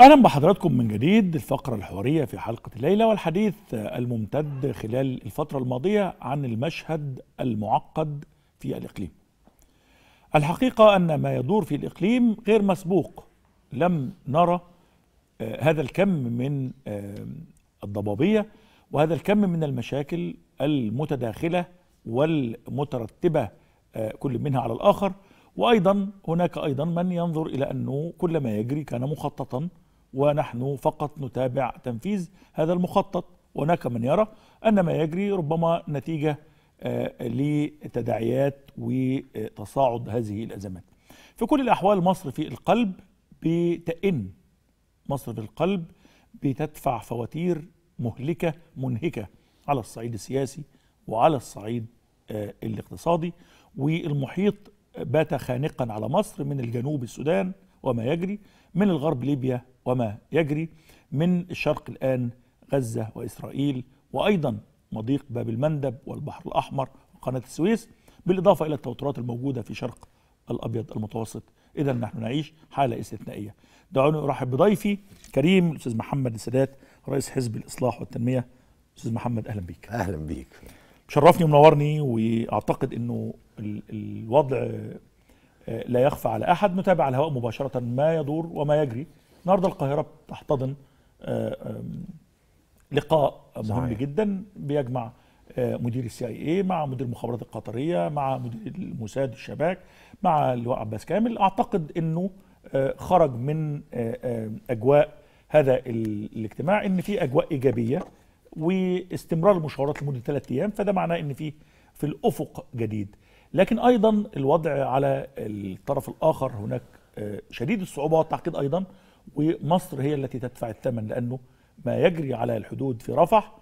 اهلا بحضراتكم من جديد الفقره الحواريه في حلقه الليله والحديث الممتد خلال الفتره الماضيه عن المشهد المعقد في الاقليم. الحقيقه ان ما يدور في الاقليم غير مسبوق لم نرى آه، هذا الكم من آه، الضبابيه وهذا الكم من المشاكل المتداخله والمترتبه آه، كل منها على الاخر وايضا هناك ايضا من ينظر الى انه كل ما يجري كان مخططا ونحن فقط نتابع تنفيذ هذا المخطط وهناك من يرى أن ما يجري ربما نتيجة آه، لتداعيات وتصاعد هذه الأزمات في كل الأحوال مصر في القلب بتئن مصر في القلب بتدفع فواتير مهلكة منهكة على الصعيد السياسي وعلى الصعيد آه، الاقتصادي والمحيط بات خانقا على مصر من الجنوب السودان وما يجري من الغرب ليبيا وما يجري من الشرق الآن غزة وإسرائيل وأيضا مضيق باب المندب والبحر الأحمر وقناة السويس بالإضافة إلى التوترات الموجودة في شرق الأبيض المتوسط إذا نحن نعيش حالة استثنائية دعوني أرحب بضيفي كريم الأستاذ محمد السادات رئيس حزب الإصلاح والتنمية أستاذ محمد أهلا بيك أهلا بيك شرفني ومنورني وأعتقد أنه الوضع آه، لا يخفى على أحد نتابع على الهواء مباشرة ما يدور وما يجري النهارده القاهره بتحتضن آه، لقاء مهم صحيح. جدا بيجمع آه، مدير السي اي اي مع مدير المخابرات القطريه مع مدير الموساد الشباك مع اللواء عباس كامل اعتقد انه آه، خرج من اجواء هذا الاجتماع ان في اجواء ايجابيه واستمرار المشاورات لمده ثلاث ايام فده معناه ان في في الافق جديد لكن ايضا الوضع على الطرف الاخر هناك شديد الصعوبه والتعقيد ايضا ومصر هي التي تدفع الثمن لأنه ما يجري على الحدود في رفح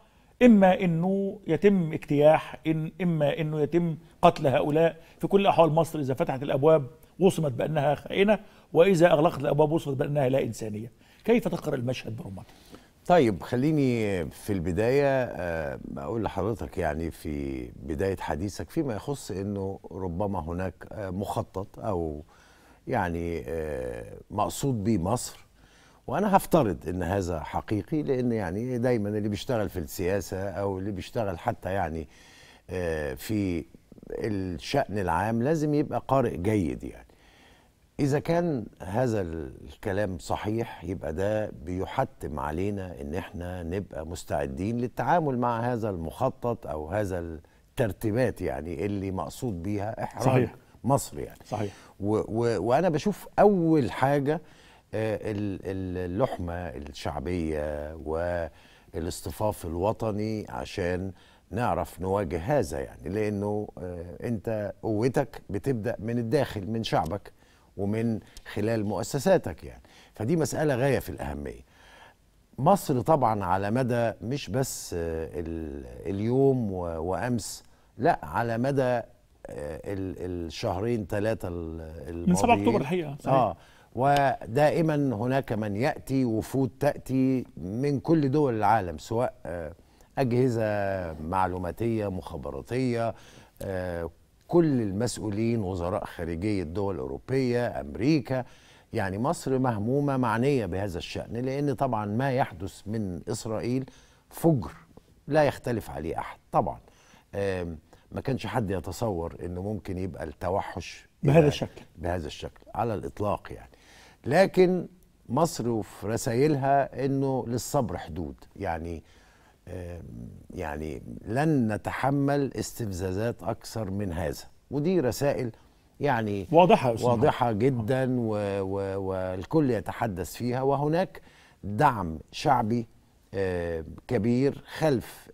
إما أنه يتم اجتياح إن إما أنه يتم قتل هؤلاء في كل أحوال مصر إذا فتحت الأبواب وصمت بأنها خائنة وإذا أغلقت الأبواب وصمت بأنها لا إنسانية كيف تقرأ المشهد برمته؟ طيب خليني في البداية آه، أقول لحضرتك يعني في بداية حديثك فيما يخص أنه ربما هناك آه، مخطط أو يعني آه، مقصود به مصر وانا هفترض ان هذا حقيقي لان يعني دايما اللي بيشتغل في السياسه او اللي بيشتغل حتى يعني آه، في الشأن العام لازم يبقى قارئ جيد يعني إذا كان هذا الكلام صحيح يبقى ده بيحتم علينا إن إحنا نبقى مستعدين للتعامل مع هذا المخطط أو هذا الترتيبات يعني اللي مقصود بيها إحراج صحيح. مصر يعني صحيح و و وأنا بشوف أول حاجة آه، اللحمه الشعبيه والاصطفاف الوطني عشان نعرف نواجه هذا يعني لانه آه، انت قوتك بتبدا من الداخل من شعبك ومن خلال مؤسساتك يعني فدي مساله غايه في الاهميه مصر طبعا على مدى مش بس آه، اليوم وامس لا على مدى الشهرين ثلاثه من 7 اكتوبر الحقيقه صحيح. اه ودائما هناك من ياتي وفود تاتي من كل دول العالم سواء آه، اجهزه معلوماتيه مخابراتيه آه، كل المسؤولين وزراء خارجيه الدول الاوروبيه امريكا يعني مصر مهمومه معنيه بهذا الشان لان طبعا ما يحدث من اسرائيل فجر لا يختلف عليه احد طبعا آه، ما كانش حد يتصور انه ممكن يبقى التوحش بهذا الشكل بهذا الشكل على الاطلاق يعني لكن مصر في رسائلها انه للصبر حدود يعني يعني لن نتحمل استفزازات اكثر من هذا ودي رسائل يعني واضحه واضحه جدا و و والكل يتحدث فيها وهناك دعم شعبي كبير خلف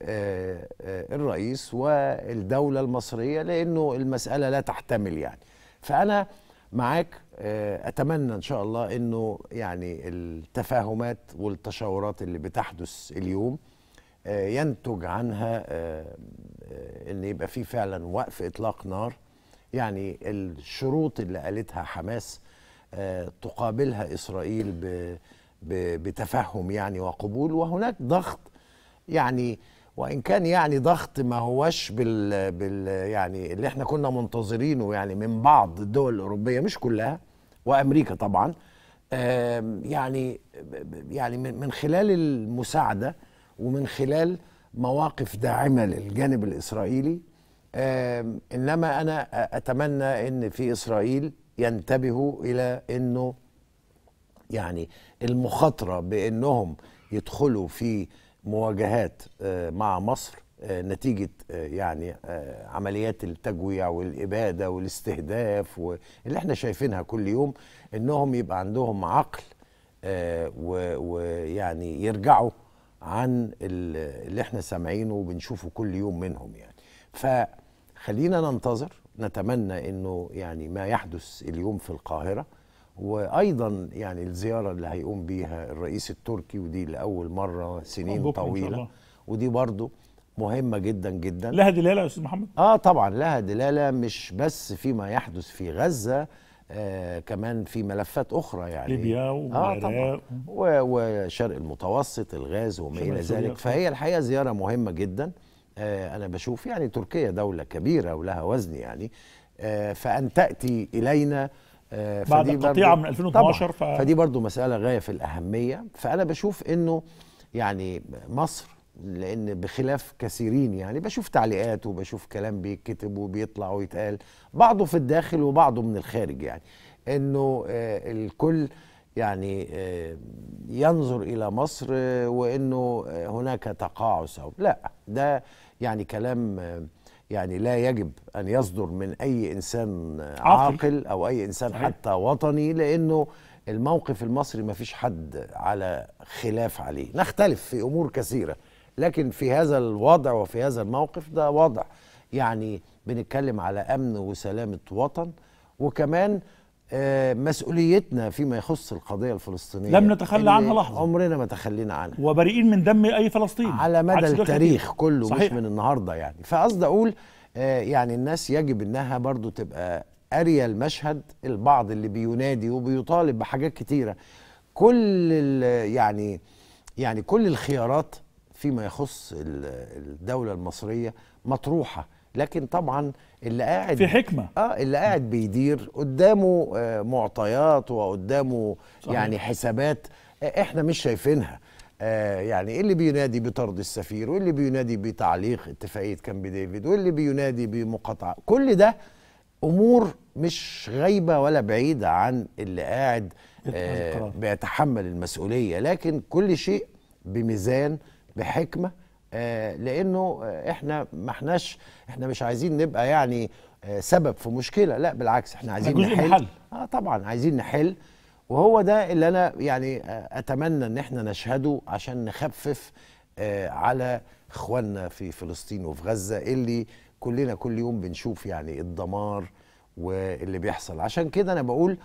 الرئيس والدوله المصريه لانه المساله لا تحتمل يعني فانا معاك آه، اتمنى ان شاء الله انه يعني التفاهمات والتشاورات اللي بتحدث اليوم آه، ينتج عنها آه، ان يبقى في فعلا وقف اطلاق نار يعني الشروط اللي قالتها حماس تقابلها اسرائيل بتفهم يعني وقبول وهناك ضغط يعني وان كان يعني ضغط ما هوش بال, بال يعني اللي احنا كنا منتظرينه يعني من بعض الدول الاوروبيه مش كلها وامريكا طبعا يعني يعني من خلال المساعده ومن خلال مواقف داعمه للجانب الاسرائيلي انما انا اتمنى ان في اسرائيل ينتبهوا الى انه يعني المخاطره بانهم يدخلوا في مواجهات آه، مع مصر آه، نتيجة آه، يعني عمليات التجويع والإبادة والاستهداف اللي احنا شايفينها كل يوم انهم يبقى عندهم عقل ويعني يرجعوا عن اللي احنا سامعينه وبنشوفه كل يوم منهم يعني فخلينا ننتظر نتمنى انه يعني ما يحدث اليوم في القاهره وايضا يعني الزياره اللي هيقوم بيها الرئيس التركي ودي لاول مره سنين طويله ودي برضه مهمة جدا جدا لها دلالة يا أستاذ محمد؟ آه طبعا لها دلالة مش بس فيما يحدث في غزة آه كمان في ملفات أخرى يعني ليبيا آه طبعا وشرق المتوسط الغاز وما إلى ذلك فهي الحقيقة زيارة مهمة جدا آه أنا بشوف يعني تركيا دولة كبيرة ولها وزن يعني آه فأن تأتي إلينا آه، بعد القطيعه من 2012 ف... فدي برضو مساله غايه في الاهميه فانا بشوف انه يعني مصر لان بخلاف كثيرين يعني بشوف تعليقات وبشوف كلام بيتكتب وبيطلع ويتقال بعضه في الداخل وبعضه من الخارج يعني انه آه، الكل يعني آه، ينظر الى مصر وانه هناك تقاعس او لا ده يعني كلام يعني لا يجب أن يصدر من أي إنسان عاقل أو أي إنسان حتى وطني لأنه الموقف المصري ما فيش حد على خلاف عليه نختلف في أمور كثيرة لكن في هذا الوضع وفي هذا الموقف ده وضع يعني بنتكلم على أمن وسلامة وطن وكمان آه، مسؤوليتنا فيما يخص القضية الفلسطينية لم نتخلى عنها لحظة عمرنا ما تخلينا عنها وبريئين من دم أي فلسطيني على مدى التاريخ كله صحيح. مش من النهاردة يعني فقصدي أقول آه، يعني الناس يجب أنها برضو تبقى أري المشهد البعض اللي بينادي وبيطالب بحاجات كتيرة كل يعني يعني كل الخيارات فيما يخص الدولة المصرية مطروحة لكن طبعا اللي قاعد في حكمه اه اللي قاعد بيدير قدامه آه معطيات وقدامه صحيح. يعني حسابات آه احنا مش شايفينها آه يعني إيه اللي بينادي بطرد السفير واللي بينادي بتعليق اتفاقيه كامب ديفيد واللي بينادي بمقاطعه كل ده امور مش غايبه ولا بعيده عن اللي قاعد آه بيتحمل المسؤوليه لكن كل شيء بميزان بحكمه آه، لانه آه، احنا ما احناش احنا مش عايزين نبقى يعني آه، سبب في مشكله لا بالعكس احنا عايزين نحل حل. اه طبعا عايزين نحل وهو ده اللي انا يعني اتمنى ان احنا نشهده عشان نخفف على اخواننا في فلسطين وفي غزه اللي كلنا كل يوم بنشوف يعني الدمار واللي بيحصل عشان كده انا بقول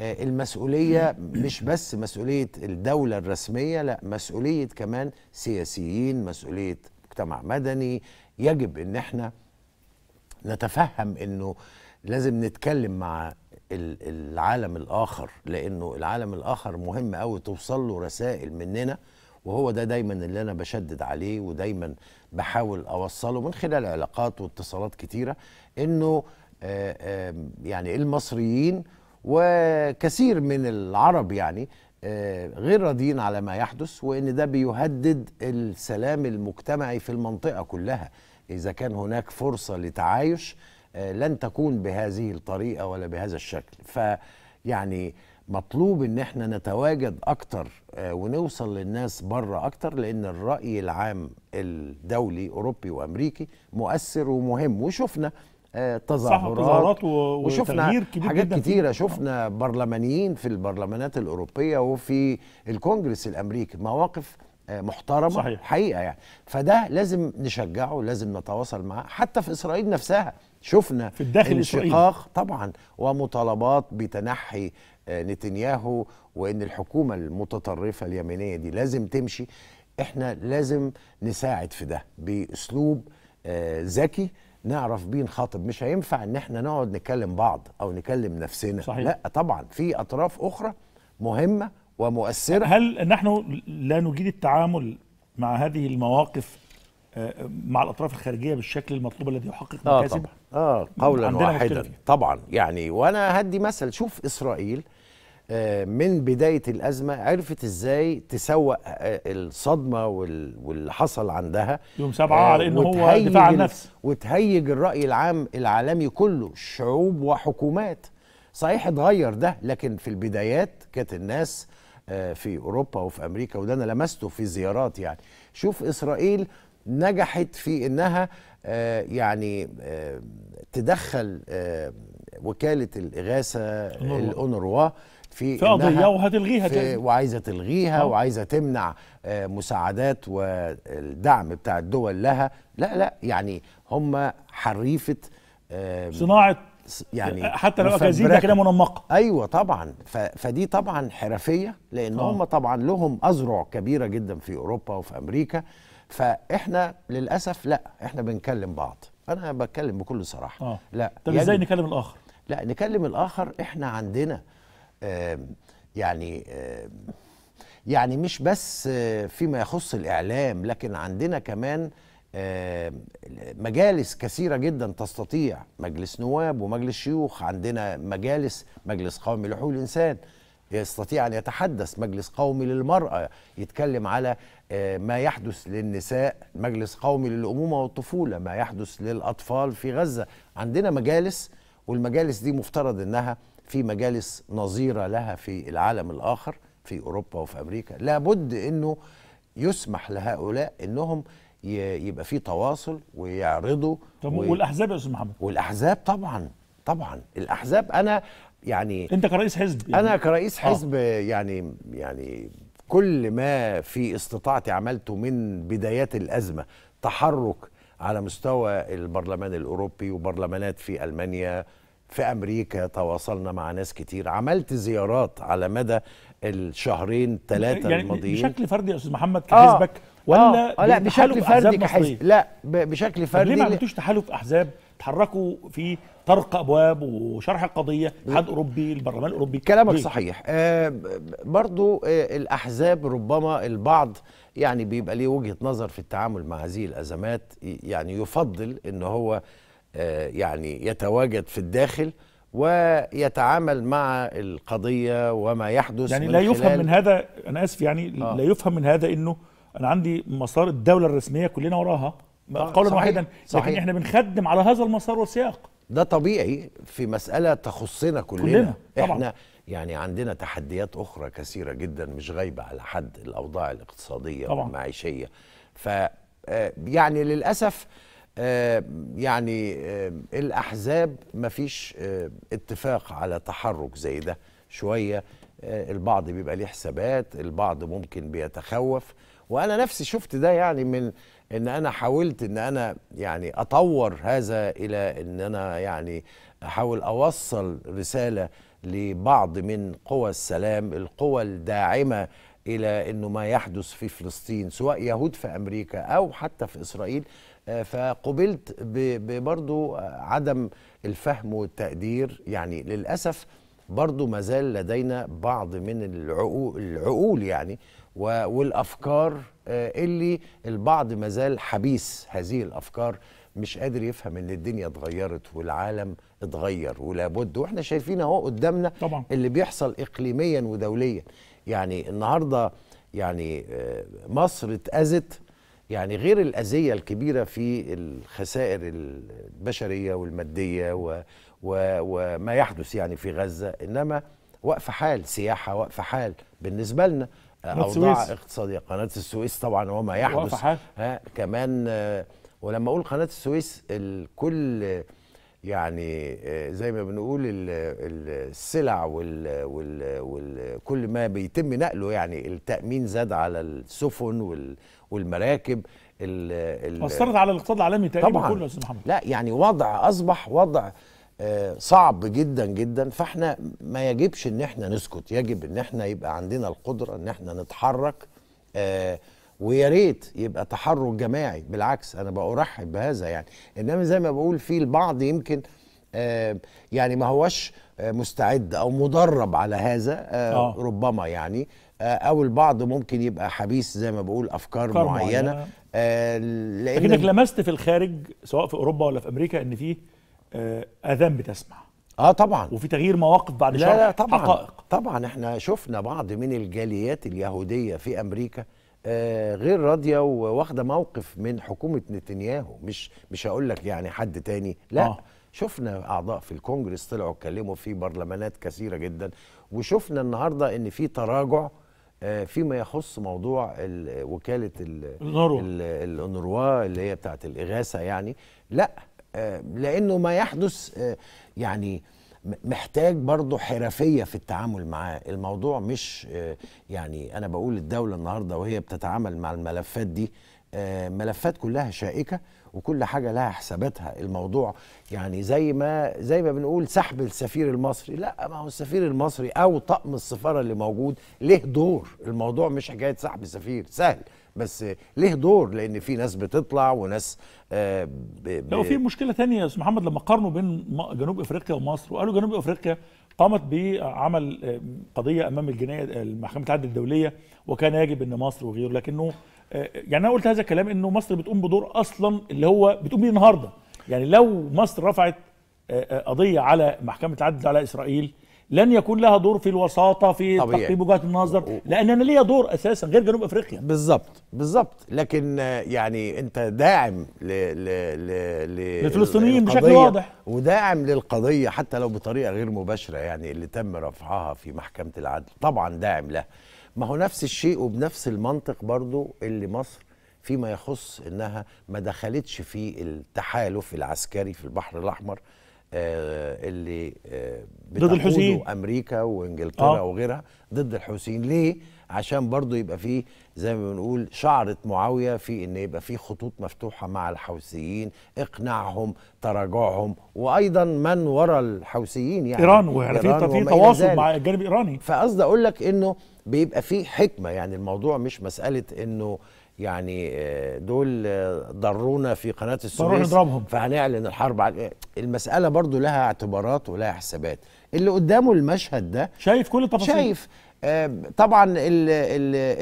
آه، المسؤولية مش بس مسؤولية الدولة الرسمية لا مسؤولية كمان سياسيين مسؤولية مجتمع مدني يجب ان احنا نتفهم انه لازم نتكلم مع العالم الاخر لانه العالم الاخر مهم قوي توصل له رسائل مننا وهو ده دايما اللي انا بشدد عليه ودايما بحاول اوصله من خلال علاقات واتصالات كتيره انه آه، يعني المصريين وكثير من العرب يعني آه، غير راضيين على ما يحدث وان ده بيهدد السلام المجتمعي في المنطقه كلها اذا كان هناك فرصه لتعايش آه، لن تكون بهذه الطريقه ولا بهذا الشكل فيعني مطلوب ان احنا نتواجد اكتر آه، ونوصل للناس بره اكتر لان الراي العام الدولي اوروبي وامريكي مؤثر ومهم وشفنا آه، تظاهرات تظاهرات وشفنا كبير حاجات جداً كتيرة شفنا برلمانيين في البرلمانات الأوروبية وفي الكونجرس الأمريكي مواقف آه، محترمة صحيح. حقيقة يعني فده لازم نشجعه لازم نتواصل معاه حتى في إسرائيل نفسها شفنا في الداخل الشقاق طبعا ومطالبات بتنحي آه، نتنياهو وان الحكومه المتطرفه اليمينيه دي لازم تمشي احنا لازم نساعد في ده باسلوب ذكي آه نعرف بيه نخاطب مش هينفع ان احنا نقعد نكلم بعض او نكلم نفسنا صحيح. لا طبعا في اطراف اخرى مهمه ومؤثره هل نحن لا نجيد التعامل مع هذه المواقف آه، مع الاطراف الخارجيه بالشكل المطلوب الذي يحقق آه، مكاسب اه طبعا اه قولا واحدا طبعا يعني وانا هدي مثل شوف اسرائيل آه، من بدايه الازمه عرفت ازاي تسوق آه، الصدمه واللي حصل عندها يوم سبعه آه، على ان هو دفاع عن النفس وتهيج الراي العام العالمي كله شعوب وحكومات صحيح اتغير ده لكن في البدايات كانت الناس في اوروبا وفي امريكا وده انا لمسته في زيارات يعني شوف اسرائيل نجحت في انها يعني تدخل وكاله الاغاثه الاونروا في, في قضيه وهتلغيها في تاني وعايزه تلغيها أوه. وعايزه تمنع آه، مساعدات والدعم بتاع الدول لها لا لا يعني هم حريفه آه، صناعه يعني آه، حتى لو اكاذيب كده منمقه ايوه طبعا فدي طبعا حرفيه لان أوه. هم طبعا لهم اذرع كبيره جدا في اوروبا وفي امريكا فاحنا للاسف لا احنا بنكلم بعض انا بتكلم بكل صراحه أوه. لا طب ازاي يعني نكلم الاخر لا نكلم الاخر احنا عندنا يعني يعني مش بس آه، فيما يخص الاعلام لكن عندنا كمان مجالس كثيره جدا تستطيع مجلس نواب ومجلس شيوخ عندنا مجالس مجلس قومي لحقوق الانسان يستطيع ان يتحدث مجلس قومي للمراه يتكلم على آه، ما يحدث للنساء مجلس قومي للامومه والطفوله ما يحدث للاطفال في غزه عندنا مجالس والمجالس دي مفترض انها في مجالس نظيرة لها في العالم الآخر في أوروبا وفي أمريكا لابد أنه يسمح لهؤلاء أنهم يبقى في تواصل ويعرضوا طب و... والاحزاب يا استاذ محمد والاحزاب طبعا طبعا الاحزاب انا يعني انت كرئيس حزب يعني. انا كرئيس آه. حزب آه. يعني يعني كل ما في استطاعتي عملته من بدايات الازمه تحرك على مستوى البرلمان الاوروبي وبرلمانات في المانيا في امريكا تواصلنا مع ناس كتير عملت زيارات على مدى الشهرين ثلاثه يعني الماضيين بشكل فردي يا استاذ محمد آه. كحزبك آه ولا آه, آه، لا بشكل فردي كحزب لا بشكل فردي ليه ما عملتوش تحالف احزاب تحركوا في طرق ابواب وشرح القضيه اتحاد اوروبي البرلمان الاوروبي كلامك ليه؟ صحيح آه برضو آه الاحزاب ربما البعض يعني بيبقى ليه وجهه نظر في التعامل مع هذه الازمات يعني يفضل ان هو آه، يعني يتواجد في الداخل ويتعامل مع القضية وما يحدث يعني لا يفهم من هذا أنا آسف يعني آه. لا يفهم من هذا أنه أنا عندي مسار الدولة الرسمية كلنا وراها طيب، قولا واحدا لكن احنا بنخدم على هذا المسار والسياق ده طبيعي في مسألة تخصنا كلنا, كلنا. طبعا. احنا يعني عندنا تحديات أخرى كثيرة جدا مش غايبة على حد الأوضاع الاقتصادية طبعا. والمعيشية ف آه، يعني للأسف آه، يعني آه، الأحزاب مفيش آه، اتفاق على تحرك زي ده شوية البعض بيبقى ليه حسابات البعض ممكن بيتخوف وأنا نفسي شفت ده يعني من ان انا حاولت ان انا يعني اطور هذا الى ان انا يعني احاول اوصل رساله لبعض من قوى السلام القوى الداعمه الى انه ما يحدث في فلسطين سواء يهود في امريكا او حتى في اسرائيل آه، فقبلت برضو عدم الفهم والتقدير يعني للأسف برضو زال لدينا بعض من العقول, العقول يعني والأفكار آه، اللي البعض ما زال حبيس هذه الأفكار مش قادر يفهم ان الدنيا اتغيرت والعالم اتغير ولابد واحنا شايفين اهو قدامنا طبعا. اللي بيحصل اقليميا ودوليا يعني النهارده يعني آه، مصر اتأذت يعني غير الأذية الكبيرة في الخسائر البشرية والمادية و و وما يحدث يعني في غزة إنما وقف حال سياحة وقف حال بالنسبة لنا آه، أوضاع اقتصادية قناة السويس طبعا وما يحدث وقف حال. ها كمان آه، ولما أقول قناة السويس الكل يعني آه, زي ما بنقول السلع وال وكل ما بيتم نقله يعني التامين زاد على السفن والمراكب اثرت على الاقتصاد العالمي تقريبا كله يا استاذ محمد لا يعني وضع اصبح وضع آه, صعب جدا جدا فاحنا ما يجبش ان احنا نسكت يجب ان احنا يبقى عندنا القدره ان احنا نتحرك آه ويا ريت يبقى تحرك جماعي بالعكس انا بارحب بهذا يعني انما زي ما بقول في البعض يمكن آه يعني ما هوش آه، مستعد او مدرب على هذا آه آه. ربما يعني آه او البعض ممكن يبقى حبيس زي ما بقول افكار معينه معينة. آه لأن لكنك لمست في الخارج سواء في اوروبا ولا في امريكا ان في آه اذان بتسمع اه طبعا وفي تغيير مواقف بعد لا لا طبعا حقائق طبعا احنا شفنا بعض من الجاليات اليهوديه في امريكا آه، غير راضيه وواخده موقف من حكومه نتنياهو مش مش هقول لك يعني حد تاني لا آه. شفنا اعضاء في الكونجرس طلعوا اتكلموا في برلمانات كثيره جدا وشفنا النهارده ان في تراجع آه، فيما يخص موضوع وكاله الانروا اللي هي بتاعت الاغاثه يعني لا آه، لانه ما يحدث يعني محتاج برضه حرفيه في التعامل معاه الموضوع مش آه، يعني انا بقول الدوله النهارده وهي بتتعامل مع الملفات دي آه، ملفات كلها شائكه وكل حاجه لها حساباتها الموضوع يعني زي ما زي ما بنقول سحب السفير المصري لا ما هو السفير المصري او طقم السفاره اللي موجود له دور الموضوع مش حكايه سحب سفير سهل بس ليه دور لان في ناس بتطلع وناس آه، ب... لو لا وفي مشكله تانية يا استاذ محمد لما قارنوا بين جنوب افريقيا ومصر وقالوا جنوب افريقيا قامت بعمل آه، قضيه امام الجنايه آه، المحكمه العدل الدوليه وكان يجب ان مصر وغيره لكنه يعني انا قلت هذا الكلام انه مصر بتقوم بدور اصلا اللي هو بتقوم بيه النهارده يعني لو مصر رفعت قضيه على محكمه العدل على اسرائيل لن يكون لها دور في الوساطه في تقريب وجهات النظر لان انا ليا دور اساسا غير جنوب افريقيا بالظبط بالظبط لكن يعني انت داعم ل ل ل للفلسطينيين بشكل واضح وداعم للقضيه حتى لو بطريقه غير مباشره يعني اللي تم رفعها في محكمه العدل طبعا داعم لها ما هو نفس الشيء وبنفس المنطق برضو اللي مصر فيما يخص انها ما دخلتش في التحالف العسكري في البحر الاحمر آه، اللي آه، ضد الحوثيين امريكا وانجلترا آه. وغيرها ضد الحوثيين ليه عشان برضه يبقى فيه زي ما بنقول شعره معاويه في ان يبقى فيه خطوط مفتوحه مع الحوثيين اقناعهم تراجعهم وايضا من وراء الحوثيين يعني ايران وفي تواصل مع الجانب الايراني فقصدي اقول لك انه بيبقى فيه حكمه يعني الموضوع مش مساله انه يعني آه، دول آه، ضرونا في قناه السويس نضربهم فهنعلن الحرب على المساله برضو لها اعتبارات ولها حسابات اللي قدامه المشهد ده شايف كل التفاصيل شايف آه، طبعا اللي,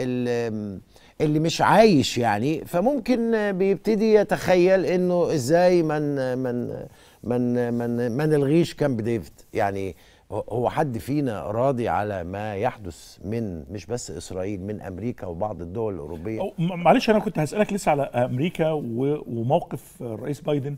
اللي, اللي مش عايش يعني فممكن بيبتدي يتخيل انه ازاي من من من من, من الغيش كامب ديفيد يعني هو حد فينا راضي على ما يحدث من مش بس اسرائيل من امريكا وبعض الدول الاوروبيه معلش انا كنت هسالك لسه على امريكا وموقف الرئيس بايدن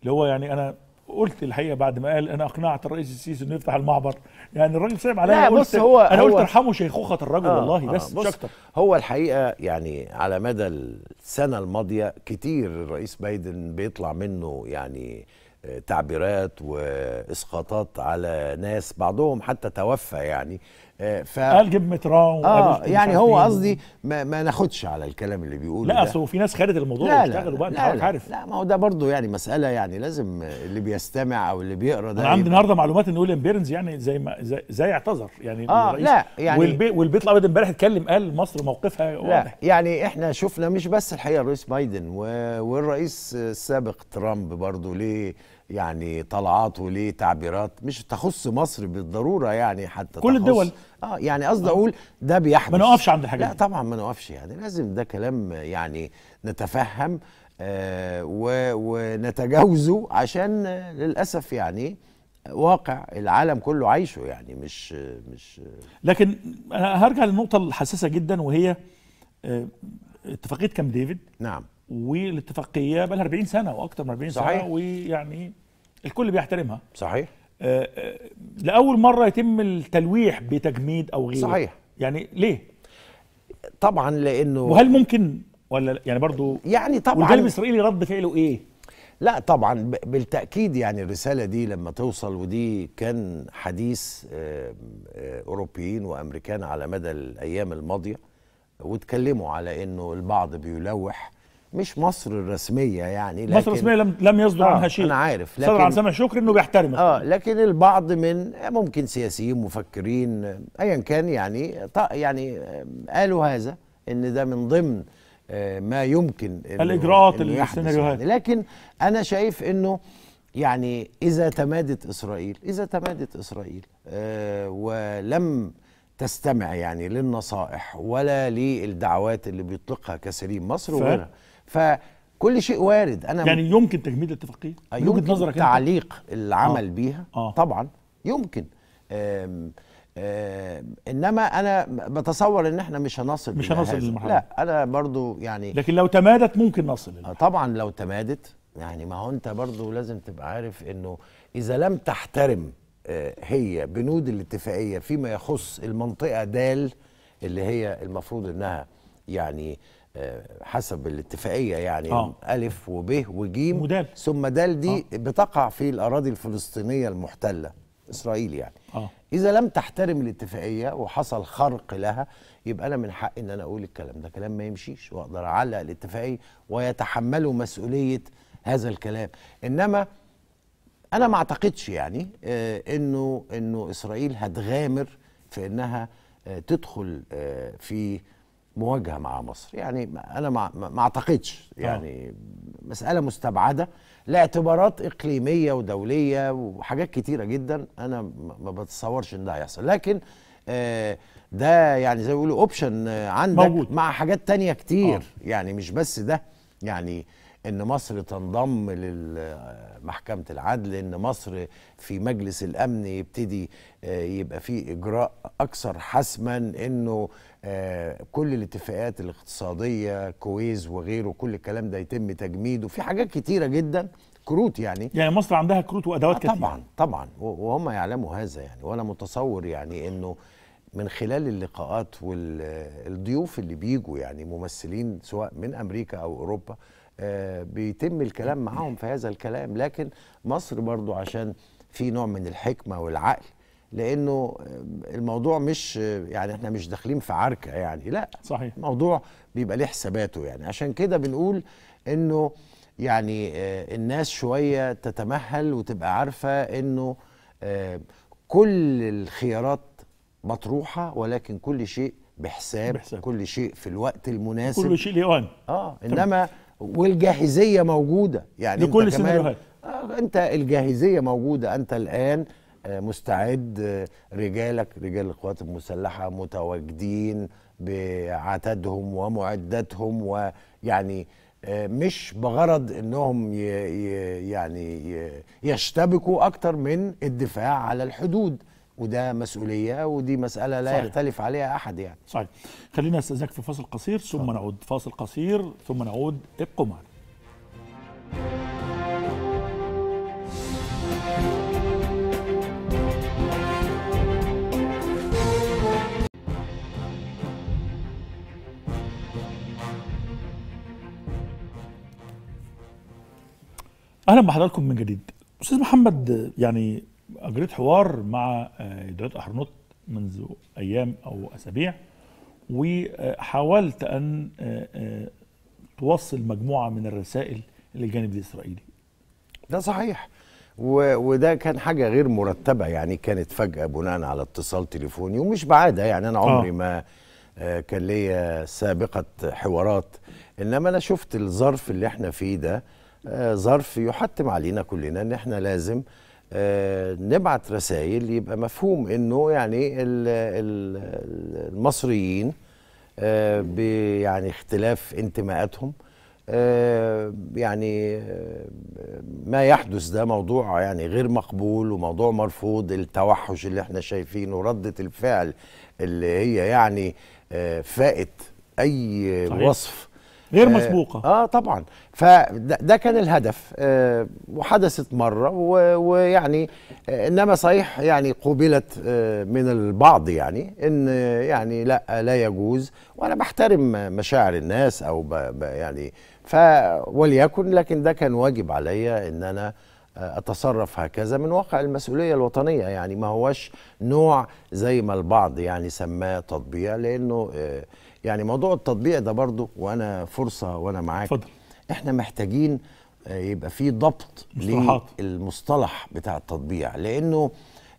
اللي هو يعني انا قلت الحقيقه بعد ما قال انا اقنعت الرئيس السيسي انه يفتح المعبر يعني الراجل صعب عليا لا بص هو انا قلت ارحمه شيخوخه الرجل آه والله آه، بس مش اكتر هو الحقيقه يعني على مدى السنه الماضيه كتير الرئيس بايدن بيطلع منه يعني آه تعبيرات واسقاطات على ناس بعضهم حتى توفى يعني آه، ف... قال جيب متران اه يعني هو ايه قصدي ما, ما ناخدش على الكلام اللي بيقوله لا اصل في ناس خدت الموضوع لا واشتغلوا بقى انت عارف لا ما هو ده برضه يعني مساله يعني لازم اللي بيستمع او اللي بيقرا ده انا عندي النهارده معلومات ان ويليام بيرنز يعني زي ما زي, زي اعتذر يعني اه لا يعني والبي والبيت الابيض امبارح اتكلم قال مصر موقفها واضح يعني احنا شفنا مش بس الحقيقه الرئيس بايدن والرئيس السابق ترامب برضه ليه يعني طلعات وليه تعبيرات مش تخص مصر بالضروره يعني حتى كل تخص الدول اه يعني قصدي اقول ده بيحدث ما نقفش عند الحاجات لا طبعا ما نقفش يعني لازم ده كلام يعني نتفهم آه ونتجاوزه عشان للاسف يعني واقع العالم كله عايشه يعني مش مش لكن انا هرجع للنقطه الحساسه جدا وهي آه، اتفاقيه كامب ديفيد نعم والاتفاقيه بقى لها 40 سنه واكثر من 40 صحيح. سنه ويعني الكل بيحترمها صحيح آه، آه، لاول مره يتم التلويح بتجميد او غيره صحيح يعني ليه طبعا لانه وهل ممكن ولا يعني برضه يعني طبعا والجانب الاسرائيلي رد فعله ايه لا طبعا بالتاكيد يعني الرساله دي لما توصل ودي كان حديث آه، اوروبيين وامريكان على مدى الايام الماضيه واتكلموا على انه البعض بيلوح مش مصر الرسميه يعني لكن مصر الرسميه لم لم يصدر آه عنها شيء انا عارف لكن صدر عن سامح شكري انه بيحترمك اه لكن البعض من ممكن سياسيين مفكرين ايا كان يعني يعني آه، قالوا هذا ان ده من ضمن آه، ما يمكن الاجراءات السيناريوهات يعني. لكن انا شايف انه يعني اذا تمادت اسرائيل اذا تمادت اسرائيل آه، ولم تستمع يعني للنصائح ولا للدعوات اللي بيطلقها كسليم مصر وغيرها فكل شيء وارد انا يعني يمكن تجميد الاتفاقيه آه، يمكن وجهه نظرك تعليق انت؟ العمل آه. بيها آه. طبعا يمكن آم آم انما انا بتصور ان احنا مش هنصل مش هنصل للمرحله لا انا برضو يعني لكن لو تمادت ممكن نصل للمحل. آه، طبعا لو تمادت يعني ما هو انت برضو لازم تبقى عارف انه اذا لم تحترم آه، هي بنود الاتفاقيه فيما يخص المنطقه دال اللي هي المفروض انها يعني حسب الاتفاقيه يعني آه. الف وب وجيم ودال. ثم دال دي آه. بتقع في الاراضي الفلسطينيه المحتله اسرائيل يعني آه. اذا لم تحترم الاتفاقيه وحصل خرق لها يبقى انا من حقي ان انا اقول الكلام ده كلام ما يمشيش واقدر اعلق الاتفاقيه ويتحملوا مسؤوليه هذا الكلام انما انا ما اعتقدش يعني آه، انه انه اسرائيل هتغامر في انها آه، تدخل آه، في مواجهه مع مصر يعني انا ما اعتقدش آه. يعني أوه. مساله مستبعده لاعتبارات اقليميه ودوليه وحاجات كتيره جدا انا ما بتصورش ان ده هيحصل لكن آه، ده يعني زي ما بيقولوا اوبشن عندك موجود. مع حاجات تانية كتير أوه. يعني مش بس ده يعني ان مصر تنضم لمحكمه العدل ان مصر في مجلس الامن يبتدي آه، يبقى فيه اجراء اكثر حسما انه آه، كل الاتفاقات الاقتصاديه كويز وغيره كل الكلام ده يتم تجميده في حاجات كتيره جدا كروت يعني يعني مصر عندها كروت وادوات آه كتير طبعا طبعا وهم يعلموا هذا يعني وانا متصور يعني انه من خلال اللقاءات والضيوف اللي بيجوا يعني ممثلين سواء من امريكا او اوروبا آه، بيتم الكلام معاهم في هذا الكلام لكن مصر برضو عشان في نوع من الحكمه والعقل لانه الموضوع مش يعني احنا مش داخلين في عركه يعني لا صحيح الموضوع بيبقى ليه حساباته يعني عشان كده بنقول انه يعني آه، الناس شويه تتمهل وتبقى عارفه انه آه، كل الخيارات مطروحه ولكن كل شيء بحساب, بحساب. كل شيء في الوقت المناسب كل شيء ليه اه انما والجاهزيه موجوده يعني لكل السيناريوهات آه انت الجاهزيه موجوده انت الان مستعد آه، رجالك رجال القوات المسلحه متواجدين بعتادهم ومعداتهم ويعني آه، مش بغرض انهم يعني يشتبكوا اكتر من الدفاع على الحدود وده مسؤوليه ودي مساله لا صحيح. يختلف عليها احد يعني صحيح خلينا استاذنك في فاصل قصير ثم صحيح. نعود فاصل قصير ثم نعود ابقوا معنا اهلا بحضراتكم من جديد استاذ محمد يعني اجريت حوار مع دكتور آه، احرنوت منذ ايام او اسابيع وحاولت ان آه، آه، توصل مجموعه من الرسائل للجانب الاسرائيلي ده صحيح وده كان حاجه غير مرتبه يعني كانت فجاه بناء على اتصال تليفوني ومش بعاده يعني انا عمري ما كان ليا سابقه حوارات انما انا شفت الظرف اللي احنا فيه ده آه، ظرف يحتم علينا كلنا ان احنا لازم آه، نبعت رسائل يبقى مفهوم انه يعني المصريين آه، يعني اختلاف انتماءاتهم يعني ما يحدث ده موضوع يعني غير مقبول وموضوع مرفوض التوحش اللي احنا شايفينه ردة الفعل اللي هي يعني فائت اي صحيح. وصف غير آه، مسبوقه اه, طبعا فده كان الهدف آه وحدثت مره ويعني آه انما صحيح يعني قبلت آه من البعض يعني ان آه، يعني لا لا يجوز وانا بحترم مشاعر الناس او ب ب يعني ف وليكن لكن ده كان واجب عليا ان انا آه، اتصرف هكذا من واقع المسؤوليه الوطنيه يعني ما هوش نوع زي ما البعض يعني سماه تطبيع لانه يعني موضوع التطبيع ده برضو وانا فرصه وانا معاك فضل. احنا محتاجين آه، يبقى في ضبط مصطلحات. للمصطلح بتاع التطبيع لانه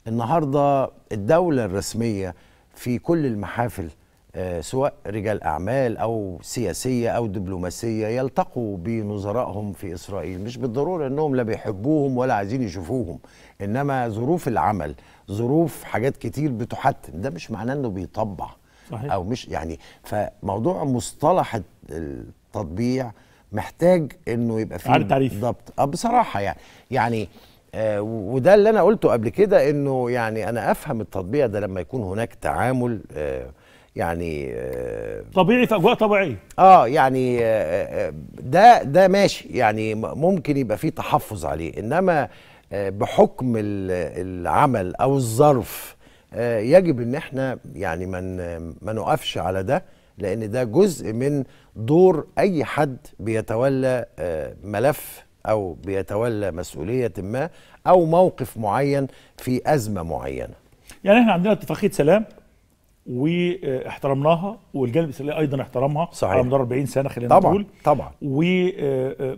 النهارده الدوله الرسميه في كل المحافل آه، سواء رجال اعمال او سياسيه او دبلوماسيه يلتقوا بنظرائهم في اسرائيل مش بالضروره انهم لا بيحبوهم ولا عايزين يشوفوهم انما ظروف العمل ظروف حاجات كتير بتحتم ده مش معناه انه بيطبع صحيح. او مش يعني فموضوع مصطلح التطبيع محتاج انه يبقى فيه تعريف ضبط اه بصراحه يعني يعني آه وده اللي انا قلته قبل كده انه يعني انا افهم التطبيع ده لما يكون هناك تعامل آه يعني آه طبيعي في اجواء طبيعيه اه يعني آه، آه، ده ده ماشي يعني ممكن يبقى فيه تحفظ عليه انما آه، بحكم العمل او الظرف آه، يجب ان احنا يعني ما نقفش على ده لان ده جزء من دور اي حد بيتولى آه، ملف او بيتولى مسؤوليه ما او موقف معين في ازمه معينه يعني احنا عندنا اتفاقيه سلام واحترمناها والجانب الاسرائيلي ايضا احترمها صحيح. على مدار 40 سنه خلينا طبعًا نقول طبعا طبعا آه،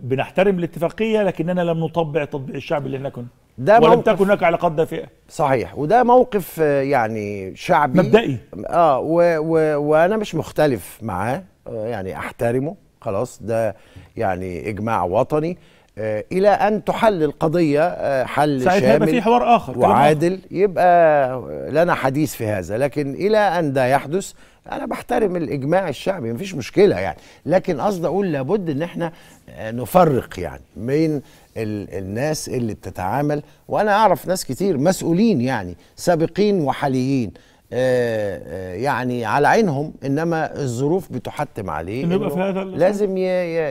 وبنحترم الاتفاقيه لكننا لم نطبع تطبيع الشعب اللي هناك كنا ده ولم موقف تكن هناك علاقات دافئه صحيح وده موقف آه، يعني شعبي مبدئي اه و و وانا مش مختلف معاه آه، يعني احترمه خلاص ده يعني اجماع وطني آه، الى ان تحل القضيه حل شامل في حوار اخر وعادل يبقى لنا حديث في هذا لكن الى ان ده يحدث انا بحترم الاجماع الشعبي مفيش مشكله يعني لكن قصدي اقول لابد ان احنا نفرق يعني بين الناس اللي بتتعامل وانا اعرف ناس كتير مسؤولين يعني سابقين وحاليين آه، آه، يعني على عينهم انما الظروف بتحتم عليه إنه يبقى في هذا لازم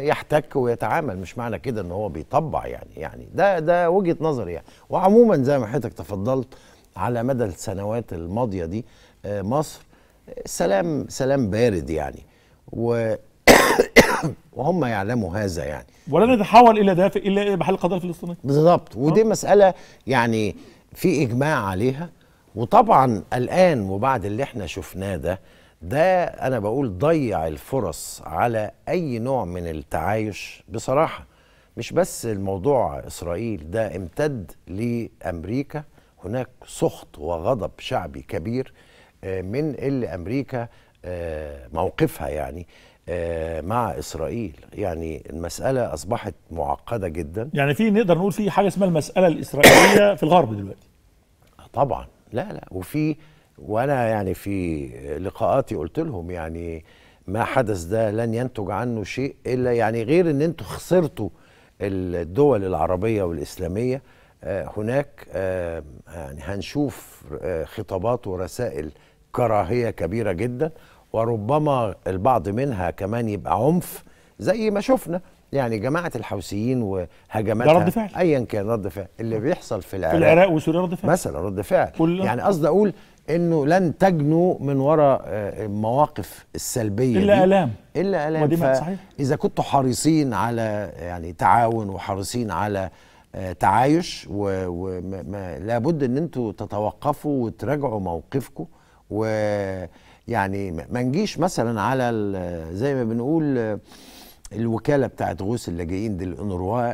يحتك ويتعامل مش معنى كده ان هو بيطبع يعني يعني ده ده وجهه نظري يعني وعموما زي ما حضرتك تفضلت على مدى السنوات الماضيه دي آه، مصر سلام سلام بارد يعني و وهم يعلموا هذا يعني ولن يتحول الى دافع الا إيه؟ بحل القضيه الفلسطينيه بالضبط آه. ودي مساله يعني في اجماع عليها وطبعا الان وبعد اللي احنا شفناه ده ده انا بقول ضيع الفرص على اي نوع من التعايش بصراحه مش بس الموضوع اسرائيل ده امتد لامريكا هناك سخط وغضب شعبي كبير آه، من اللي امريكا آه، موقفها يعني آه، مع اسرائيل يعني المساله اصبحت معقده جدا يعني في نقدر نقول في حاجه اسمها المساله الاسرائيليه في الغرب دلوقتي طبعا لا لا وفي وانا يعني في لقاءاتي قلت لهم يعني ما حدث ده لن ينتج عنه شيء الا يعني غير ان انتوا خسرتوا الدول العربيه والاسلاميه آه، هناك آه، يعني هنشوف خطابات ورسائل كراهيه كبيره جدا وربما البعض منها كمان يبقى عنف زي ما شفنا يعني جماعه الحوثيين وهجماتها رد فعل ايا كان رد فعل اللي بيحصل في العراق في العراق وسوريا رد فعل مثلا رد فعل يعني قصدي اقول انه لن تجنوا من وراء المواقف آه، السلبيه الا الام الا الام ودي صحيح اذا كنتوا حريصين على يعني تعاون وحريصين على آه، تعايش ولابد ان انتوا تتوقفوا وتراجعوا موقفكم و يعني ما نجيش مثلا على زي ما بنقول الوكاله بتاعت غوث اللاجئين دي الانروا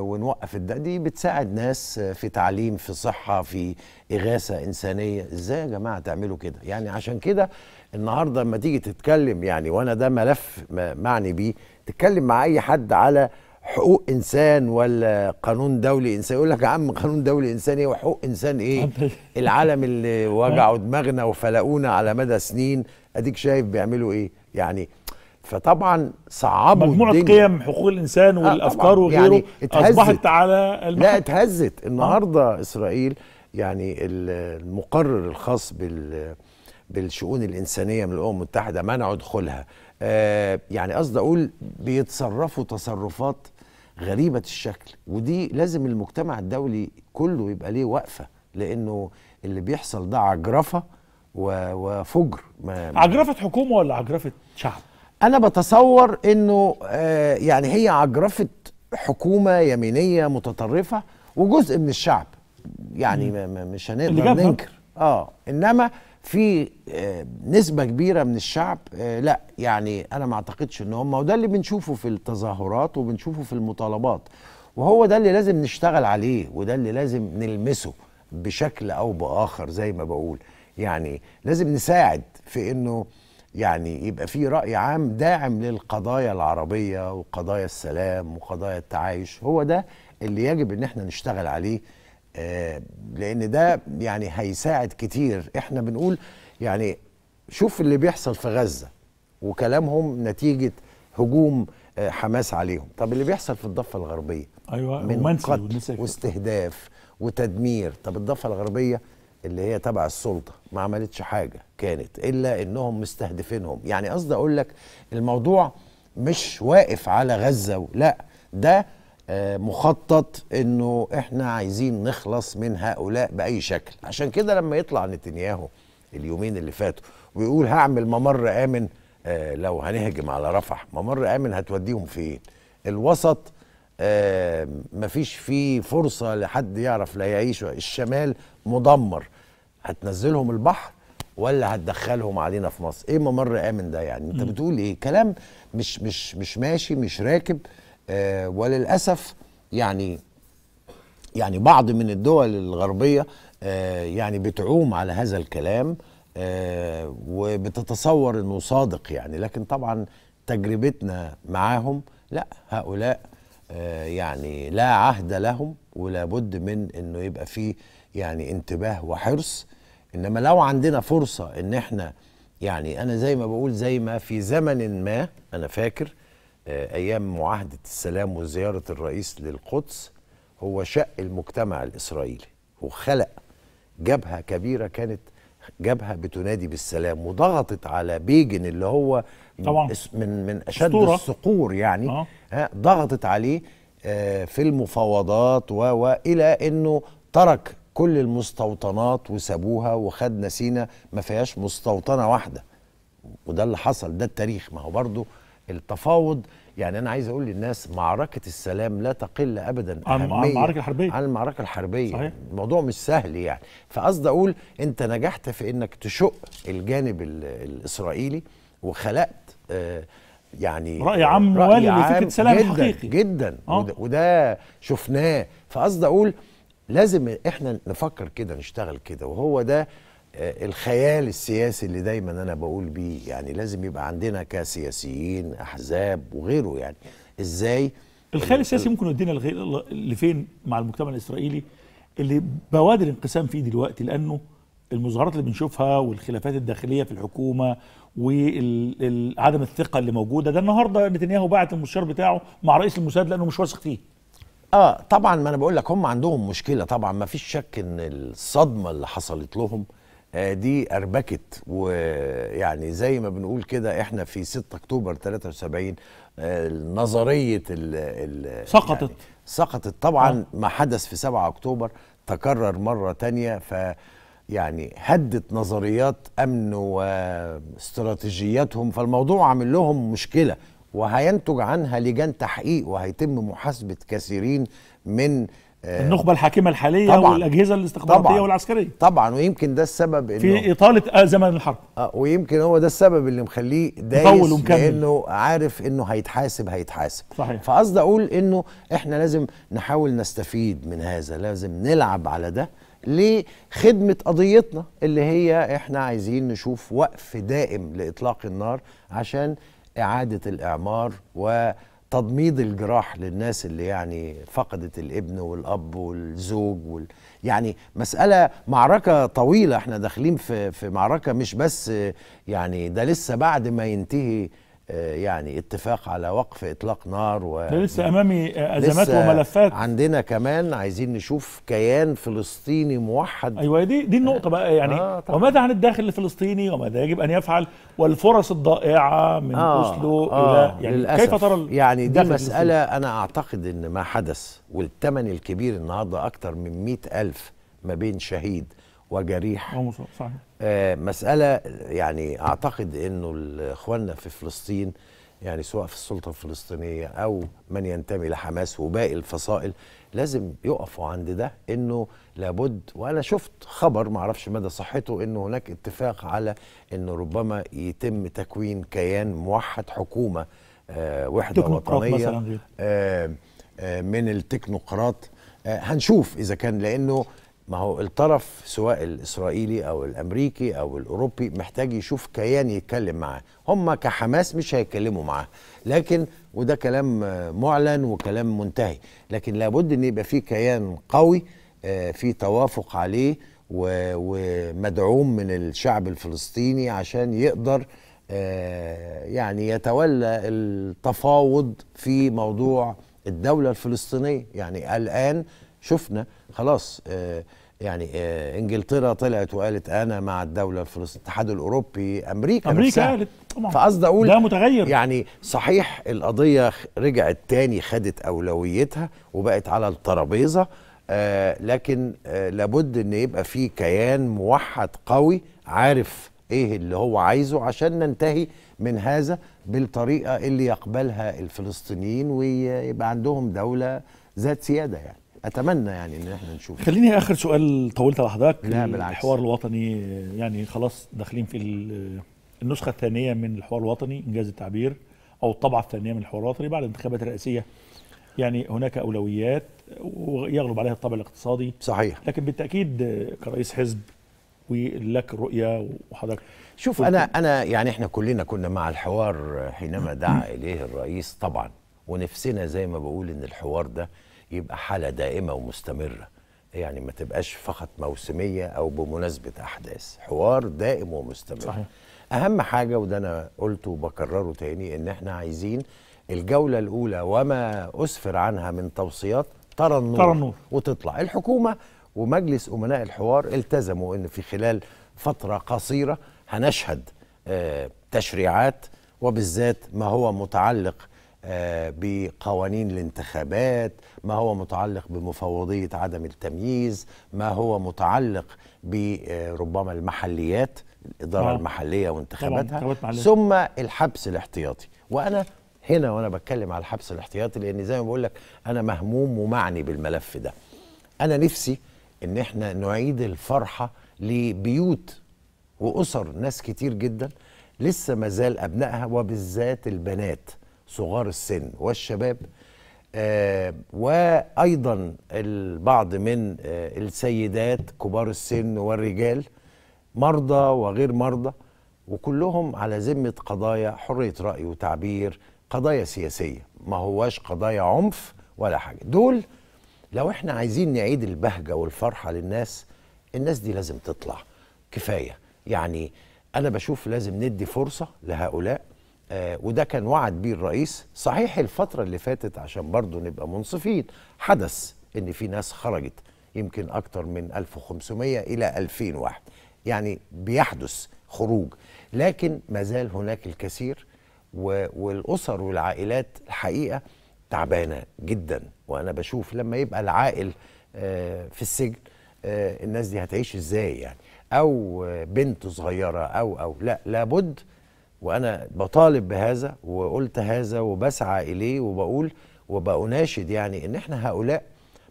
ونوقف الدق دي بتساعد ناس في تعليم في صحه في اغاثه انسانيه ازاي يا جماعه تعملوا كده يعني عشان كده النهارده لما تيجي تتكلم يعني وانا ده ملف معني بيه تتكلم مع اي حد على حقوق انسان ولا قانون دولي انساني يقول لك يا عم قانون دولي انساني إيه وحقوق انسان ايه العالم اللي وجعوا دماغنا وفلقونا على مدى سنين اديك شايف بيعملوا ايه يعني فطبعا صعبوا مجموعه الدنيا. قيم حقوق الانسان آه، والافكار آه وغيره يعني اتهزت. اصبحت على المحل. لا اتهزت آه. النهارده آه. اسرائيل يعني المقرر الخاص بال بالشؤون الانسانيه من الامم المتحده منعوا دخولها آه يعني قصدي اقول بيتصرفوا تصرفات غريبه الشكل ودي لازم المجتمع الدولي كله يبقى ليه وقفه لانه اللي بيحصل ده عجرفه وفجر ما عجرفه حكومه ولا عجرفه شعب؟ انا بتصور انه آه، يعني هي عجرفه حكومه يمينيه متطرفه وجزء من الشعب يعني مش هنقدر ننكر اه انما في آه، نسبه كبيره من الشعب آه، لا يعني انا ما اعتقدش ان هم وده اللي بنشوفه في التظاهرات وبنشوفه في المطالبات وهو ده اللي لازم نشتغل عليه وده اللي لازم نلمسه بشكل او باخر زي ما بقول يعني لازم نساعد في انه يعني يبقى في راي عام داعم للقضايا العربيه وقضايا السلام وقضايا التعايش هو ده اللي يجب ان احنا نشتغل عليه آه، لان ده يعني هيساعد كتير احنا بنقول يعني شوف اللي بيحصل في غزه وكلامهم نتيجه هجوم آه، حماس عليهم طب اللي بيحصل في الضفه الغربيه ايوه من قتل واستهداف وتدمير طب الضفه الغربيه اللي هي تبع السلطه ما عملتش حاجه كانت الا انهم مستهدفينهم يعني قصدي اقول لك الموضوع مش واقف على غزه لا ده آه، مخطط انه احنا عايزين نخلص من هؤلاء باي شكل عشان كده لما يطلع نتنياهو اليومين اللي فاتوا ويقول هعمل ممر امن آه، لو هنهجم على رفح ممر امن هتوديهم فين الوسط آه، مفيش فيه فرصه لحد يعرف لا يعيش الشمال مدمر هتنزلهم البحر ولا هتدخلهم علينا في مصر ايه ممر امن ده يعني انت بتقول ايه كلام مش مش مش ماشي مش راكب آه، وللاسف يعني يعني بعض من الدول الغربيه آه، يعني بتعوم على هذا الكلام آه، وبتتصور انه صادق يعني لكن طبعا تجربتنا معاهم لا هؤلاء يعني لا عهد لهم ولا بد من انه يبقى فيه يعني انتباه وحرص انما لو عندنا فرصه ان احنا يعني انا زي ما بقول زي ما في زمن ما انا فاكر ايام معاهده السلام وزياره الرئيس للقدس هو شق المجتمع الاسرائيلي وخلق جبهه كبيره كانت جبهه بتنادي بالسلام وضغطت على بيجن اللي هو طبعا من من اشد أسطورة. الصقور يعني آه. ها ضغطت عليه آه، في المفاوضات و والى انه ترك كل المستوطنات وسابوها وخد نسينا ما فيهاش مستوطنه واحده وده اللي حصل ده التاريخ ما هو برضه التفاوض يعني انا عايز اقول للناس معركه السلام لا تقل ابدا عن المعركه الحربيه عن المعركه الحربيه صحيح. الموضوع مش سهل يعني فقصدي اقول انت نجحت في انك تشق الجانب الاسرائيلي وخلقت آه يعني راي عام موالي لفكره سلام جداً حقيقي جدا آه. وده شفناه فقصدي اقول لازم احنا نفكر كده نشتغل كده وهو ده الخيال السياسي اللي دايما انا بقول بيه يعني لازم يبقى عندنا كسياسيين احزاب وغيره يعني ازاي الخيال السياسي ممكن يودينا لفين مع المجتمع الاسرائيلي اللي بوادر الانقسام فيه دلوقتي لانه المظاهرات اللي بنشوفها والخلافات الداخليه في الحكومه وعدم الثقه اللي موجوده ده النهارده نتنياهو بعت المستشار بتاعه مع رئيس الموساد لانه مش واثق فيه اه طبعا ما انا بقول لك هم عندهم مشكله طبعا ما فيش شك ان الصدمه اللي حصلت لهم آه، دي اربكت ويعني زي ما بنقول كده احنا في 6 اكتوبر 73 آه، نظريه ال سقطت يعني سقطت طبعا آه. ما حدث في 7 اكتوبر تكرر مره تانية ف يعني هدت نظريات امن واستراتيجياتهم فالموضوع عامل لهم مشكله وهينتج عنها لجان تحقيق وهيتم محاسبه كثيرين من آه، النخبه الحاكمه الحاليه طبعًا والاجهزه الاستخباراتيه طبعًا والعسكريه طبعا ويمكن ده السبب انه في اطاله آه، زمن الحرب اه ويمكن هو ده السبب اللي مخليه دايس لانه عارف انه هيتحاسب هيتحاسب صحيح فقصدي اقول انه احنا لازم نحاول نستفيد من هذا لازم نلعب على ده لخدمة قضيتنا اللي هي احنا عايزين نشوف وقف دائم لإطلاق النار عشان إعادة الإعمار و تضميد الجراح للناس اللي يعني فقدت الابن والاب والزوج وال... يعني مساله معركه طويله احنا داخلين في في معركه مش بس يعني ده لسه بعد ما ينتهي آه، يعني اتفاق على وقف اطلاق نار و لسه امامي آه، ازمات لسه وملفات عندنا كمان عايزين نشوف كيان فلسطيني موحد ايوه دي دي النقطه بقى يعني آه وماذا عن الداخل الفلسطيني وماذا يجب ان يفعل والفرص الضائعه من آه اوسلو آه الى يعني للأسف. كيف ترى يعني دي مساله انا اعتقد ان ما حدث والثمن الكبير النهارده اكثر من مئة ألف ما بين شهيد وجريح صحيح. آه مسألة يعني أعتقد أنه الإخواننا في فلسطين يعني سواء في السلطة الفلسطينية أو من ينتمي لحماس وباقي الفصائل لازم يقفوا عند ده أنه لابد وأنا شفت خبر معرفش مدى صحته أنه هناك اتفاق على أنه ربما يتم تكوين كيان موحد حكومة آه وحدة وطنية آه آه من التكنوقراط آه هنشوف إذا كان لأنه ما هو الطرف سواء الاسرائيلي او الامريكي او الاوروبي محتاج يشوف كيان يتكلم معاه هم كحماس مش هيتكلموا معاه لكن وده كلام معلن وكلام منتهي لكن لابد ان يبقى في كيان قوي آه، في توافق عليه ومدعوم من الشعب الفلسطيني عشان يقدر آه، يعني يتولى التفاوض في موضوع الدولة الفلسطينية يعني الآن شفنا خلاص آه، يعني آه، انجلترا طلعت وقالت انا مع الدوله الفلسطينيه الاتحاد الاوروبي امريكا امريكا قالت طبعا فقصدي اقول ده متغير يعني صحيح القضيه رجعت تاني خدت اولويتها وبقت على الترابيزه آه، لكن لابد ان يبقى في كيان موحد قوي عارف ايه اللي هو عايزه عشان ننتهي من هذا بالطريقه اللي يقبلها الفلسطينيين ويبقى عندهم دوله ذات سياده يعني اتمنى يعني ان احنا نشوف خليني اخر سؤال طولت على حضرتك لا بالعكس الحوار الوطني يعني خلاص داخلين في آه، النسخه الثانيه من الحوار الوطني انجاز التعبير او الطبعه الثانيه من الحوار الوطني بعد الانتخابات الرئاسيه يعني هناك اولويات ويغلب عليها الطابع الاقتصادي صحيح لكن بالتاكيد آه، كرئيس حزب ولك رؤيه وحضرتك شوف انا انا يعني احنا كلنا كنا مع الحوار حينما دعا اليه الرئيس طبعا ونفسنا زي ما بقول ان الحوار ده يبقى حاله دائمه ومستمره يعني ما تبقاش فقط موسميه او بمناسبه احداث حوار دائم ومستمر صحيح. اهم حاجه وده انا قلته وبكرره تاني ان احنا عايزين الجوله الاولى وما اسفر عنها من توصيات ترى النور, ترى النور. وتطلع الحكومه ومجلس امناء الحوار التزموا ان في خلال فتره قصيره هنشهد آه، تشريعات وبالذات ما هو متعلق آه، بقوانين الانتخابات ما هو متعلق بمفوضية عدم التمييز ما هو متعلق بربما آه، المحليات الإدارة آه. المحلية وانتخاباتها ثم الحبس الاحتياطي وأنا هنا وأنا بتكلم على الحبس الاحتياطي لأن زي ما بقول لك أنا مهموم ومعني بالملف ده أنا نفسي إن إحنا نعيد الفرحة لبيوت وأسر ناس كتير جدا لسه مازال أبنائها وبالذات البنات صغار السن والشباب آه، وايضا البعض من آه، السيدات كبار السن والرجال مرضى وغير مرضى وكلهم على ذمه قضايا حريه راي وتعبير قضايا سياسيه ما هواش قضايا عنف ولا حاجه دول لو احنا عايزين نعيد البهجه والفرحه للناس الناس دي لازم تطلع كفايه يعني انا بشوف لازم ندي فرصه لهؤلاء آه وده كان وعد بيه الرئيس صحيح الفترة اللي فاتت عشان برضه نبقى منصفين حدث ان في ناس خرجت يمكن أكتر من 1500 إلى 2000 واحد يعني بيحدث خروج لكن ما زال هناك الكثير والأسر والعائلات الحقيقة تعبانة جدا وأنا بشوف لما يبقى العائل آه في السجن آه الناس دي هتعيش إزاي يعني أو بنت صغيرة أو أو لا لابد وانا بطالب بهذا وقلت هذا وبسعى اليه وبقول وبأناشد يعني ان احنا هؤلاء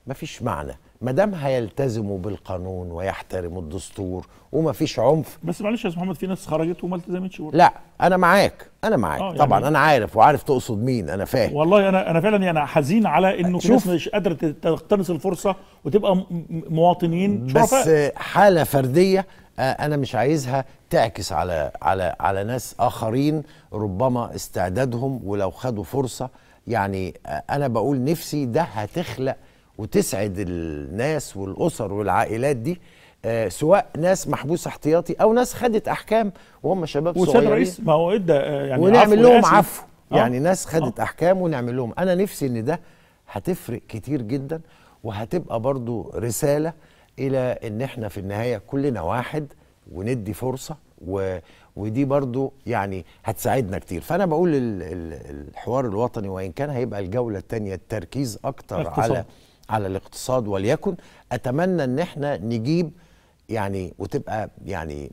مفيش معنى ما دام هيلتزموا بالقانون ويحترموا الدستور وما فيش عنف بس معلش يا استاذ محمد في ناس خرجت وما التزمتش لا انا معاك انا معاك آه يعني طبعا انا عارف وعارف تقصد مين انا فاهم والله انا انا فعلا يعني حزين على انه في ناس مش قادره تقتنص الفرصه وتبقى مواطنين بس حاله فرديه آه، انا مش عايزها تعكس على على على ناس اخرين ربما استعدادهم ولو خدوا فرصه يعني آه، انا بقول نفسي ده هتخلق وتسعد الناس والاسر والعائلات دي آه، سواء ناس محبوس احتياطي او ناس خدت احكام وهم شباب صغيرين وسيد الرئيس ما هو ادى آه، يعني ونعمل لهم عفو آه. يعني ناس خدت احكام ونعمل لهم انا نفسي ان ده هتفرق كتير جدا وهتبقى برضو رساله الى ان احنا في النهايه كلنا واحد وندي فرصه و ودي برضو يعني هتساعدنا كتير فانا بقول الحوار الوطني وان كان هيبقى الجوله الثانيه التركيز اكتر اقتصاد. على على الاقتصاد وليكن اتمنى ان احنا نجيب يعني وتبقى يعني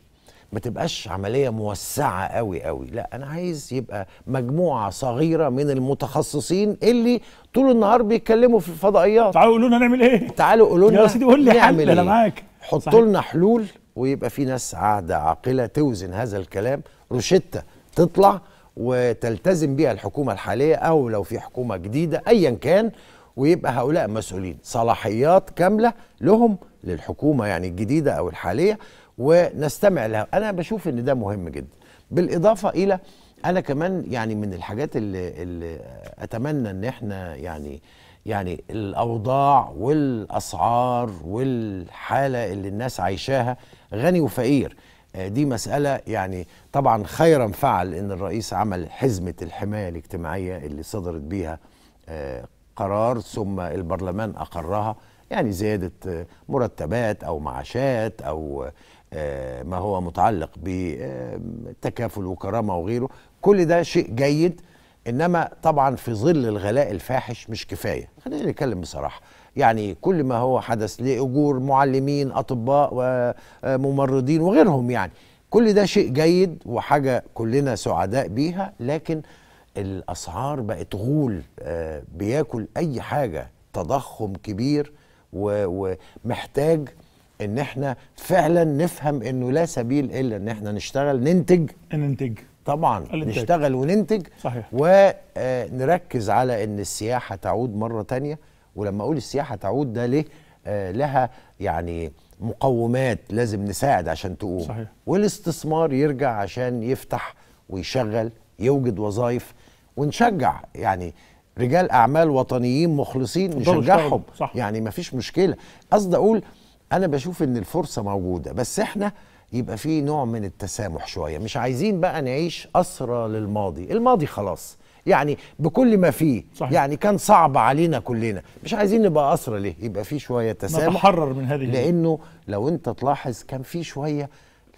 ما تبقاش عمليه موسعه قوي قوي لا انا عايز يبقى مجموعه صغيره من المتخصصين اللي طول النهار بيتكلموا في الفضائيات تعالوا قولوا لنا نعمل ايه تعالوا قولوا لنا يا سيدي قول لي حل انا إيه؟ معاك حطوا لنا حلول ويبقى في ناس قاعده عاقله توزن هذا الكلام روشته تطلع وتلتزم بيها الحكومه الحاليه او لو في حكومه جديده ايا كان ويبقى هؤلاء مسؤولين صلاحيات كامله لهم للحكومه يعني الجديده او الحاليه ونستمع لها انا بشوف ان ده مهم جدا بالاضافه الى انا كمان يعني من الحاجات اللي, اللي اتمنى ان احنا يعني يعني الاوضاع والاسعار والحاله اللي الناس عايشاها غني وفقير آه، دي مسألة يعني طبعا خيرا فعل إن الرئيس عمل حزمة الحماية الاجتماعية اللي صدرت بيها آه، قرار ثم البرلمان أقرها يعني زيادة مرتبات أو معاشات أو آه، ما هو متعلق بتكافل وكرامة وغيره كل ده شيء جيد إنما طبعا في ظل الغلاء الفاحش مش كفاية خلينا نتكلم بصراحة يعني كل ما هو حدث لأجور معلمين أطباء وممرضين آه، وغيرهم يعني كل ده شيء جيد وحاجة كلنا سعداء بيها لكن الاسعار بقت غول آه، بياكل اي حاجه تضخم كبير ومحتاج ان احنا فعلا نفهم انه لا سبيل الا ان احنا نشتغل ننتج ننتج طبعا الانتاج. نشتغل وننتج صحيح ونركز آه، على ان السياحه تعود مره تانية ولما اقول السياحه تعود ده ليه آه، لها يعني مقومات لازم نساعد عشان تقوم صحيح. والاستثمار يرجع عشان يفتح ويشغل يوجد وظائف ونشجع يعني رجال اعمال وطنيين مخلصين نشجعهم يعني ما فيش مشكله قصدي اقول انا بشوف ان الفرصه موجوده بس احنا يبقى في نوع من التسامح شويه مش عايزين بقى نعيش اسرى للماضي الماضي خلاص يعني بكل ما فيه صحيح. يعني كان صعب علينا كلنا مش عايزين نبقى اسرى ليه يبقى في شويه تسامح نتحرر من هذه لانه لو انت تلاحظ كان في شويه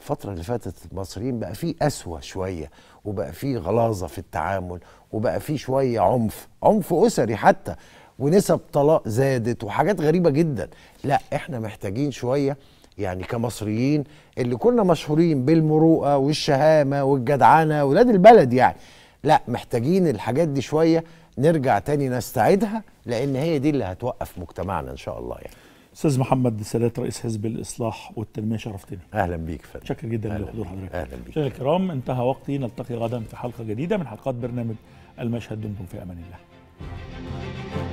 الفترة اللي فاتت المصريين بقى في قسوة شوية وبقى في غلاظة في التعامل وبقى في شوية عنف عنف أسري حتى ونسب طلاق زادت وحاجات غريبة جدا لا احنا محتاجين شوية يعني كمصريين اللي كنا مشهورين بالمروءة والشهامة والجدعنة ولاد البلد يعني لا محتاجين الحاجات دي شوية نرجع تاني نستعيدها لأن هي دي اللي هتوقف مجتمعنا إن شاء الله يعني استاذ محمد سادات رئيس حزب الاصلاح والتنميه شرفتنا اهلا بيك فندم شكرا جدا لحضور حضرتك اهلا بيك شكرا الكرام انتهى وقتي نلتقي غدا في حلقه جديده من حلقات برنامج المشهد دمتم في امان الله